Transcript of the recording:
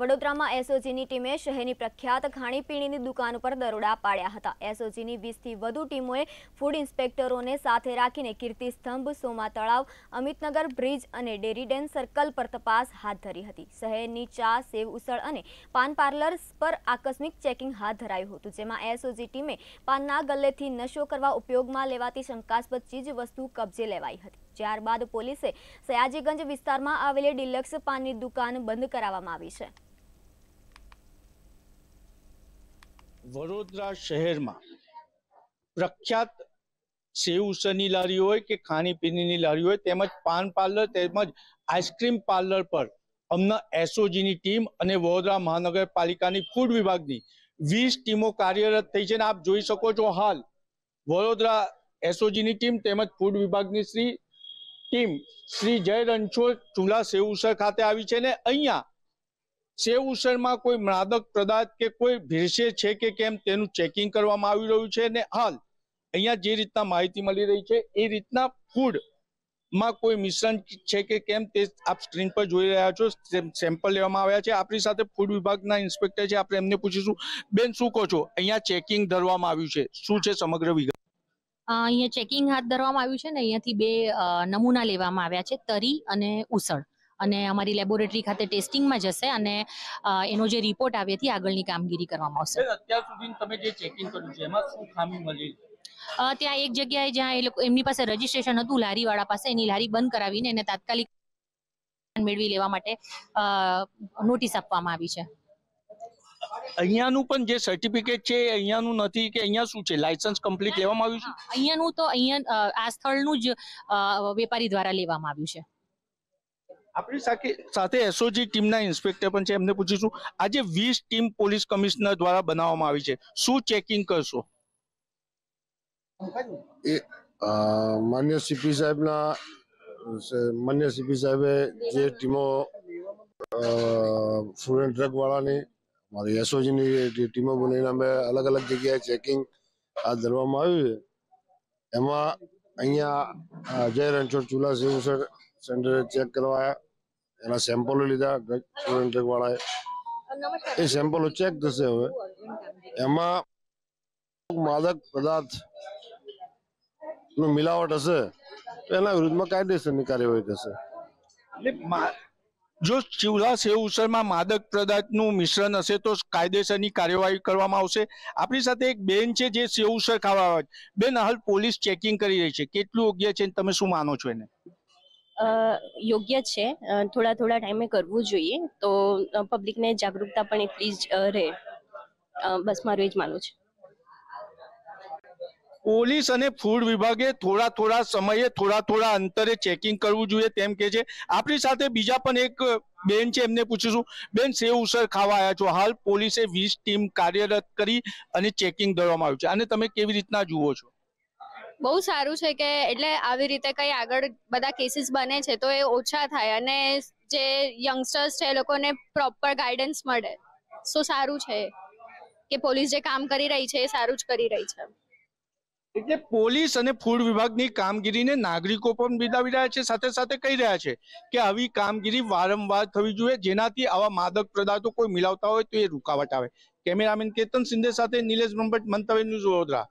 વડોદરામાં એસઓજીની ટીમે શહેરની પ્રખ્યાત ખાણીપીણીની દુકાન પર દરોડા પાડ્યા હતા એસઓજીની વીસથી વધુ ટીમોએ ફૂડ ઇન્સ્પેક્ટરોને સાથે રાખીને કીર્તિસ્તંભ સોમા તળાવ અમિતનગર બ્રિજ અને ડેરીડેન સર્કલ પર તપાસ હાથ ધરી હતી શહેરની ચા સેવ ઉસળ અને પાન પાર્લર્સ પર આકસ્મિક ચેકિંગ હાથ ધરાયું હતું જેમાં એસઓજી ટીમે પાનના ગલ્લેથી નશો કરવા ઉપયોગમાં લેવાતી શંકાસ્પદ ચીજવસ્તુ કબજે લેવાઈ હતી ત્યારબાદ પોલીસે સયાજીગંજ વિસ્તારમાં આવેલી ડિલક્સ પાનની દુકાન બંધ કરાવવામાં આવી છે વડોદરા શહેરમાં પ્રખ્યાત સેવ ઉસરની લારી હોય કે ખાણીપીણીની લારી હોય તેમજ પાન પાર્લર તેમજ આઈસ્ક્રીમ પાર્લર પર અમના એસઓજીની ટીમ અને વડોદરા મહાનગરપાલિકાની ફૂડ વિભાગની વીસ ટીમો કાર્યરત થઈ છે અને આપ જોઈ શકો છો હાલ વડોદરા એસઓજીની ટીમ તેમજ ફૂડ વિભાગની શ્રી ટીમ શ્રી જય રણછોડ સેવ સેવુસર ખાતે આવી છે ને અહીંયા સેવ ઉછેરમાં કોઈ માદક પદાર્થ કે કોઈ ભીરસે છે કે કેમ તેનું ચેકિંગ કરવામાં આવી રહ્યું છે અને હાલ અહીંયા જે રીતના માહિતી મળી રહી છે એ રીતના ફૂડ માં કોઈ મિશ્રણ છે કે કેમ તે આપ સ્ક્રીન પર જોઈ રહ્યા છો સેમ્પલ લેવામાં આવ્યા છે આપણી સાથે ફૂડ વિભાગના ઇન્સ્પેક્ટર છે આપણે એમને પૂછીશું બેન શું કહો છો અહીંયા ચેકિંગ ધરવામાં આવ્યું છે શું છે સમગ્ર વિગત અહીંયા ચેકિંગ હાથ ધરવામાં આવ્યું છે ને અહીંયાથી બે નમૂના લેવામાં આવ્યા છે તરી અને ઉસળ અને અમારી લેબોરેટરી ખાતે ટેસ્ટિંગમાં જશે અને એનો જે રિપોર્ટ આવે તે આગળની કામગીરી કરવામાં આવશે અત્યાર સુધી તમે જે ચેકિંગ કર્યું છે એમાં શું ખામી મળી ત્યાં એક જગ્યાએ જ્યાં એ લોકો એમની પાસે રજીસ્ટ્રેશન હતું લારીવાળા પાસે એની લારી બંધ કરાવીને એને તાત્કાલિક મેળવી લેવા માટે નોટિસ આપવામાં આવી છે અહીંયાનું પણ જે સર્ટિફિકેટ છે અહીંયાનું નથી કે અહીંયા શું છે લાયસન્સ કમ્પ્લીટ લેવામાં આવ્યું છે અહીંયાનું તો અહીંયા આ સ્થળનું જ વેપારી દ્વારા લેવામાં આવ્યું છે આપણી સાથે સાથે એસઓજી ટીમના ઇન્સ્પેક્ટર પણ છે એમને પૂછીશું આજે વીસ ટીમ પોલીસ કમિશનર દ્વારા બનાવવામાં આવી છે શું ચેકિંગ કરશો એ માન્ય સીપી સાહેબના માન્ય સીપી સાહેબે જે ટીમો ફૂડ એન્ડ ટ્રકવાળાની અમારી એસઓજીની ટીમો બનાવીને અમે અલગ અલગ જગ્યાએ ચેકિંગ હાથ ધરવામાં આવ્યું છે એમાં અહીંયા જય રણછોડ ચુલા સેવું સર સેન્ટરે ચેક કરવા આવ્યા એના સેમ્પલો લીધા ડ્રગ ડ્રગવાળાએ એ સેમ્પલો ચેક થશે હવે એમાં માદક પદાર્થ નું મિલાવટ હશે તો એના વિરુદ્ધમાં કાયદેસરની કાર્યવાહી થશે જો શિવલાસ સેવસરમાં માદક પદાર્થનું મિશ્રણ હશે તો કાયદેસરની કાર્યવાહી કરવામાં આવશે આપણી સાથે એક બેન છે જે સેવસર ખાવા આવે બેન હાલ પોલીસ ચેકિંગ કરી રહી છે કેટલું યોગ્ય છે તમે શું માનો છો એને યોગ્ય છે થોડા થોડા ટાઈમે કરવું જોઈએ તો પબ્લિકને જાગૃતતા પણ એટલી જ રહે બસ મારું એ જ માનવું છે પોલીસ અને ફૂડ વિભાગે થોડા થોડા સમયે થોડા થોડા અંતરે ચેકિંગ કરવું જોઈએ તેમ કે છે આપણી સાથે બીજા પણ એક બેન છે એમને પૂછીશું બેન સેવ ઉસર ખાવા આવ્યા છો હાલ પોલીસે વીસ ટીમ કાર્યરત કરી અને ચેકિંગ કરવામાં આવ્યું છે અને તમે કેવી રીતના જુઓ છો બહુ સારું છે કે એટલે આવી રીતે કંઈ આગળ બધા કેસીસ બને છે તો એ ઓછા થાય અને જે યંગસ્ટર્સ છે એ લોકોને પ્રોપર ગાઈડન્સ મળે સો સારું છે કે પોલીસ જે કામ કરી રહી છે એ સારું જ કરી રહી છે એટલે પોલીસ અને ફૂડ વિભાગની કામગીરીને નાગરિકો પણ બિરદાવી રહ્યા છે સાથે સાથે કહી રહ્યા છે કે આવી કામગીરી વારંવાર થવી જોઈએ જેનાથી આવા માદક પદાર્થો કોઈ મિલાવતા હોય તો એ રૂકાવટ આવે કેમેરામેન કેતન સિંધે સાથે નિલેશ બ્રહ્મભટ્ટ મંતવ્ય ન્યૂઝ વડોદરા